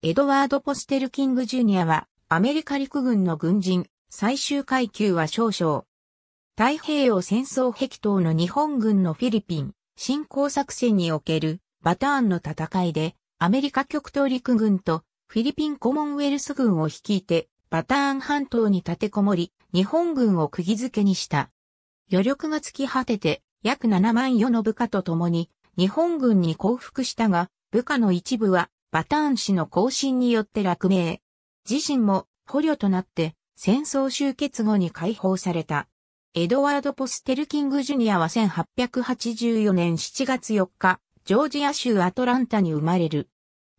エドワード・ポステル・キング・ジュニアは、アメリカ陸軍の軍人、最終階級は少々。太平洋戦争壁頭の日本軍のフィリピン、侵攻作戦における、バターンの戦いで、アメリカ極東陸軍と、フィリピンコモンウェルス軍を率いて、バターン半島に立てこもり、日本軍を釘付けにした。余力が尽き果てて、約7万余の部下と共に、日本軍に降伏したが、部下の一部はバターン氏の更新によって落命。自身も捕虜となって戦争終結後に解放された。エドワード・ポステルキング・ジュニアは1884年7月4日、ジョージア州アトランタに生まれる。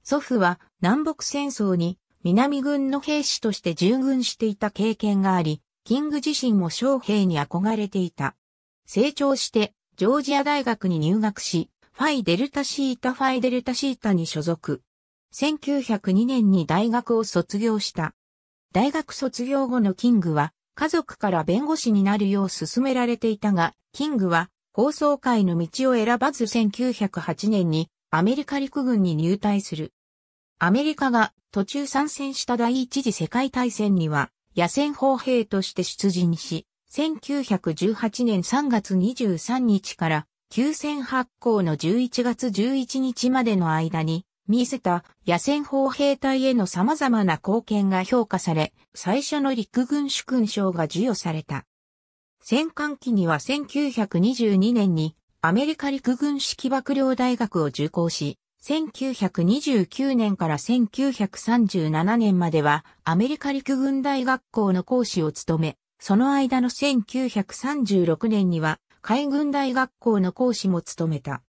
祖父は南北戦争に南軍の兵士として従軍していた経験があり、キング自身も将兵に憧れていた。成長してジョージア大学に入学し、ファイデルタシータファイデルタシータに所属。1902年に大学を卒業した。大学卒業後のキングは、家族から弁護士になるよう勧められていたが、キングは、放送会の道を選ばず1908年に、アメリカ陸軍に入隊する。アメリカが途中参戦した第一次世界大戦には、野戦砲兵として出陣し、1918年3月23日から、休戦発行の11月11日までの間に、見せた野戦砲兵隊への様々な貢献が評価され、最初の陸軍主勲章が授与された。戦艦機には1922年にアメリカ陸軍式幕僚大学を受講し、1929年から1937年まではアメリカ陸軍大学校の講師を務め、その間の1936年には海軍大学校の講師も務めた。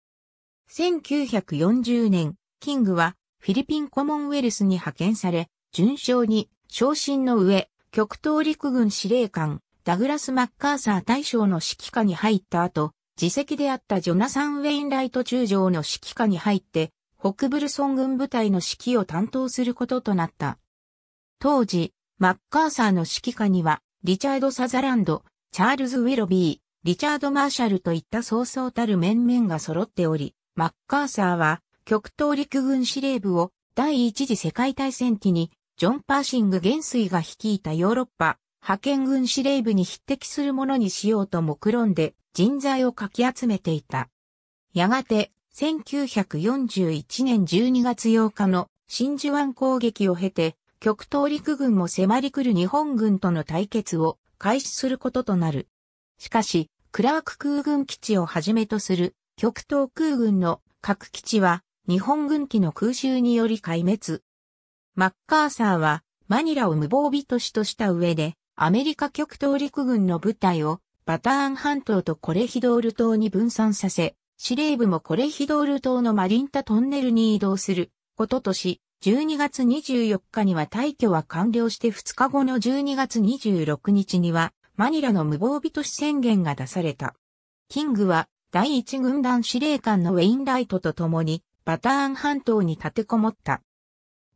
1940年、キングはフィリピンコモンウェルスに派遣され、順将に昇進の上、極東陸軍司令官、ダグラス・マッカーサー大将の指揮下に入った後、自責であったジョナサン・ウェインライト中将の指揮下に入って、北ブルソン軍部隊の指揮を担当することとなった。当時、マッカーサーの指揮下には、リチャード・サザランド、チャールズ・ウィロビー、リチャード・マーシャルといった早々たる面々が揃っており、マッカーサーは極東陸軍司令部を第一次世界大戦期にジョン・パーシング元帥が率いたヨーロッパ派遣軍司令部に匹敵するものにしようと目論んで人材をかき集めていた。やがて1941年12月8日の真珠湾攻撃を経て極東陸軍も迫り来る日本軍との対決を開始することとなる。しかし、クラーク空軍基地をはじめとする極東空軍の各基地は日本軍機の空襲により壊滅。マッカーサーはマニラを無防備都市とした上で、アメリカ極東陸軍の部隊をバターン半島とコレヒドール島に分散させ、司令部もコレヒドール島のマリンタトンネルに移動することとし、12月24日には退去は完了して2日後の12月26日には、マニラの無防備都市宣言が出された。キングは第1軍団司令官のウェインライトと共にバターン半島に立てこもった。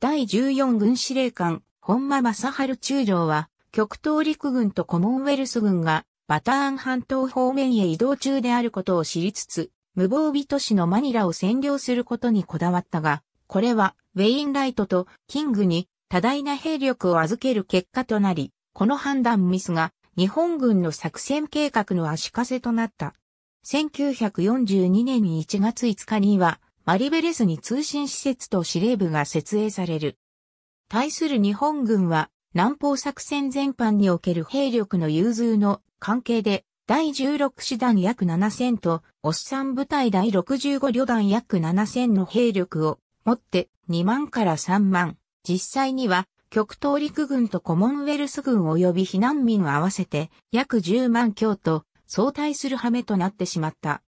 第14軍司令官、本間正春中将は、極東陸軍とコモンウェルス軍が、バターン半島方面へ移動中であることを知りつつ、無防備都市のマニラを占領することにこだわったが、これは、ウェインライトとキングに多大な兵力を預ける結果となり、この判断ミスが日本軍の作戦計画の足かせとなった。1942年1月5日にはマリベレスに通信施設と司令部が設営される。対する日本軍は、南方作戦全般における兵力の融通の関係で、第16師団約7000と、オッサン部隊第65旅団約7000の兵力を持って2万から3万、実際には極東陸軍とコモンウェルス軍及び避難民を合わせて約10万強と相対する羽目となってしまった。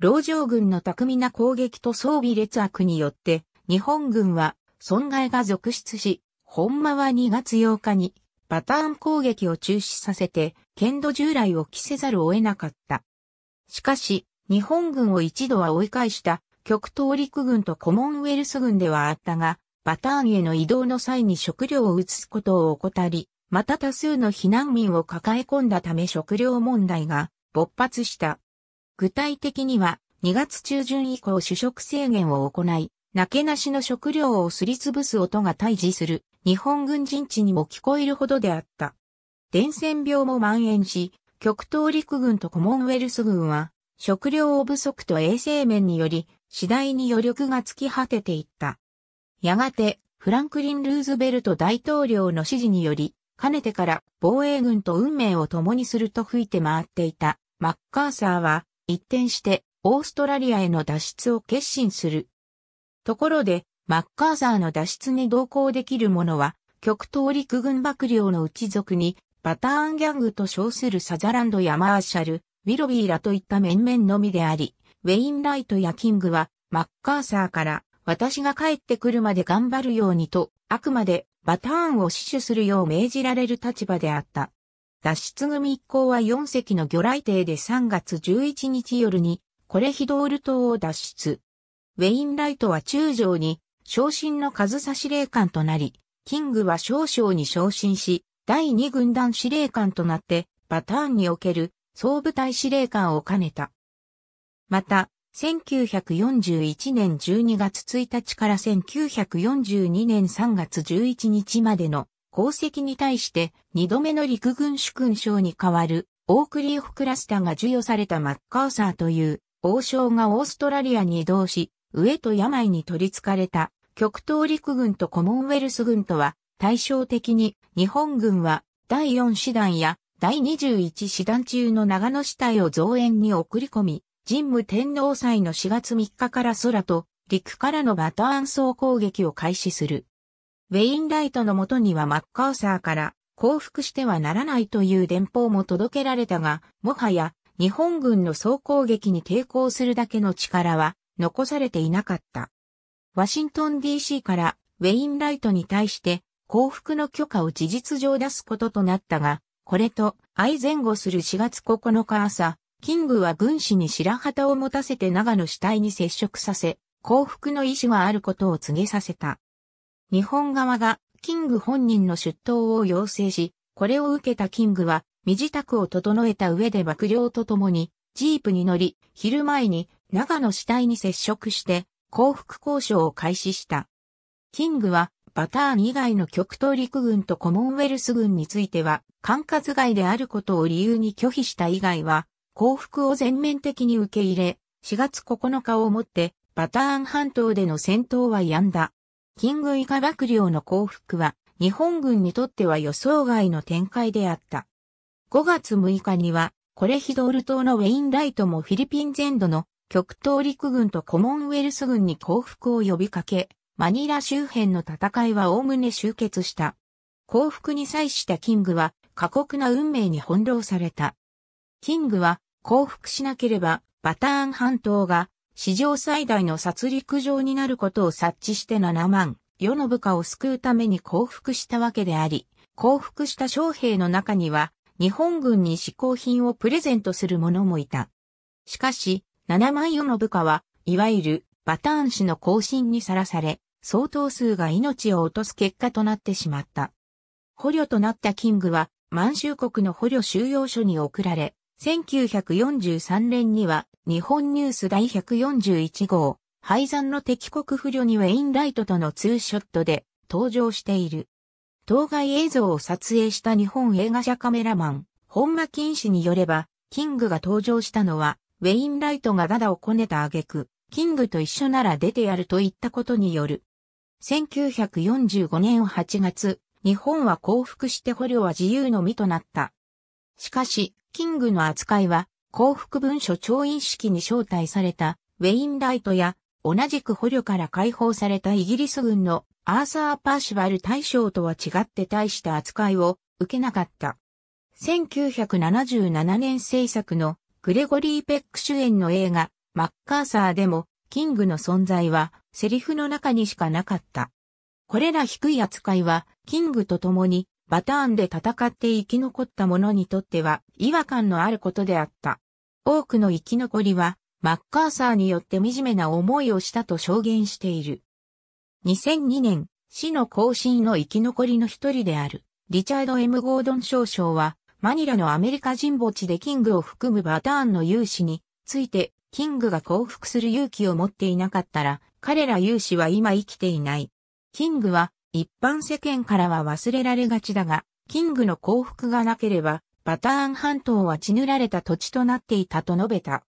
老城軍の巧みな攻撃と装備劣悪によって、日本軍は損害が続出し、本間は2月8日にパターン攻撃を中止させて、剣道従来を着せざるを得なかった。しかし、日本軍を一度は追い返した極東陸軍とコモンウェルス軍ではあったが、パターンへの移動の際に食料を移すことを怠り、また多数の避難民を抱え込んだため食料問題が勃発した。具体的には、2月中旬以降主食制限を行い、なけなしの食料をすりつぶす音が対峙する日本軍陣地にも聞こえるほどであった。伝染病も蔓延し、極東陸軍とコモンウェルス軍は、食料を不足と衛生面により、次第に余力が尽き果てていった。やがて、フランクリン・ルーズベルト大統領の指示により、かねてから防衛軍と運命を共にすると吹いて回っていたマッカーサーは、一転してオーストラリアへの脱出を決心する。ところで、マッカーサーの脱出に同行できる者は、極東陸軍幕僚の内族に、バターンギャングと称するサザランドやマーシャル、ウィロビーらといった面々のみであり、ウェインライトやキングは、マッカーサーから、私が帰ってくるまで頑張るようにと、あくまでバターンを死守するよう命じられる立場であった。脱出組一行は4隻の魚雷艇で3月11日夜に、コレヒドール島を脱出。ウェインライトは中将に、昇進の数差司令官となり、キングは少将に昇進し、第2軍団司令官となって、パターンにおける総部隊司令官を兼ねた。また、1941年12月1日から1942年3月11日までの功績に対して2度目の陸軍主勲章に代わるオークリーフクラスターが授与されたマッカーサーという王将がオーストラリアに移動し、飢えと病に取り憑かれた極東陸軍とコモンウェルス軍とは対照的に日本軍は第4師団や第21師団中の長野支隊を増援に送り込み、神武天皇祭の4月3日から空と陸からのバターン層攻撃を開始する。ウェインライトのもとにはマッカーサーから降伏してはならないという電報も届けられたが、もはや日本軍の総攻撃に抵抗するだけの力は残されていなかった。ワシントン DC からウェインライトに対して降伏の許可を事実上出すこととなったが、これと相前後する4月9日朝、キングは軍師に白旗を持たせて長野死体に接触させ、降伏の意思があることを告げさせた。日本側がキング本人の出頭を要請し、これを受けたキングは、身支度を整えた上で幕僚と共に、ジープに乗り、昼前に長野死体に接触して、降伏交渉を開始した。キングは、バターン以外の極東陸軍とコモンウェルス軍については、管轄外であることを理由に拒否した以外は、降伏を全面的に受け入れ、4月9日をもって、バターン半島での戦闘は止んだ。キング以下幕僚の降伏は、日本軍にとっては予想外の展開であった。5月6日には、コレヒドール島のウェインライトもフィリピン全土の極東陸軍とコモンウェルス軍に降伏を呼びかけ、マニラ周辺の戦いは概ね終結した。降伏に際したキングは過酷な運命に翻弄された。キングは降伏しなければバターン半島が史上最大の殺戮場になることを察知して7万、世の部下を救うために降伏したわけであり、降伏した将兵の中には、日本軍に嗜好品をプレゼントする者もいた。しかし、7万世の部下は、いわゆる、バターン氏の行進にさらされ、相当数が命を落とす結果となってしまった。捕虜となったキングは、満州国の捕虜収容所に送られ、1943年には日本ニュース第141号、廃山の敵国不慮にウェインライトとのツーショットで登場している。当該映像を撮影した日本映画社カメラマン、本間金氏によれば、キングが登場したのは、ウェインライトがダダをこねた挙句、キングと一緒なら出てやると言ったことによる。1945年8月、日本は降伏して捕虜は自由の身となった。しかし、キングの扱いは、幸福文書調印式に招待されたウェインライトや、同じく捕虜から解放されたイギリス軍のアーサー・パーシバル大将とは違って大した扱いを受けなかった。1977年制作のグレゴリー・ペック主演の映画マッカーサーでもキングの存在はセリフの中にしかなかった。これら低い扱いはキングと共にバターンで戦って生き残った者にとっては違和感のあることであった。多くの生き残りは、マッカーサーによって惨めな思いをしたと証言している。2002年、死の行進の生き残りの一人である、リチャード・ M・ ゴードン少将は、マニラのアメリカ人墓地でキングを含むバターンの勇士について、キングが降伏する勇気を持っていなかったら、彼ら勇士は今生きていない。キングは一般世間からは忘れられがちだが、キングの降伏がなければ、バターン半島は血塗られた土地となっていたと述べた。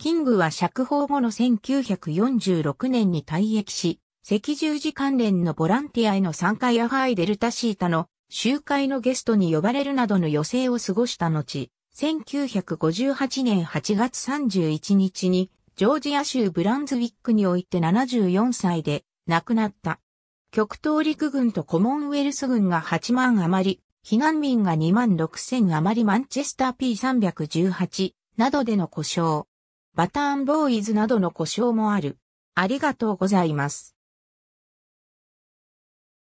キングは釈放後の1946年に退役し、赤十字関連のボランティアへの参加やハイデルタシータの集会のゲストに呼ばれるなどの余生を過ごした後、1958年8月31日にジョージア州ブランズウィックにおいて74歳で亡くなった。極東陸軍とコモンウェルス軍が8万余り、避難民が2万6千余りマンチェスター P318 などでの故障。バターンボーイズなどの故障もある。ありがとうございます。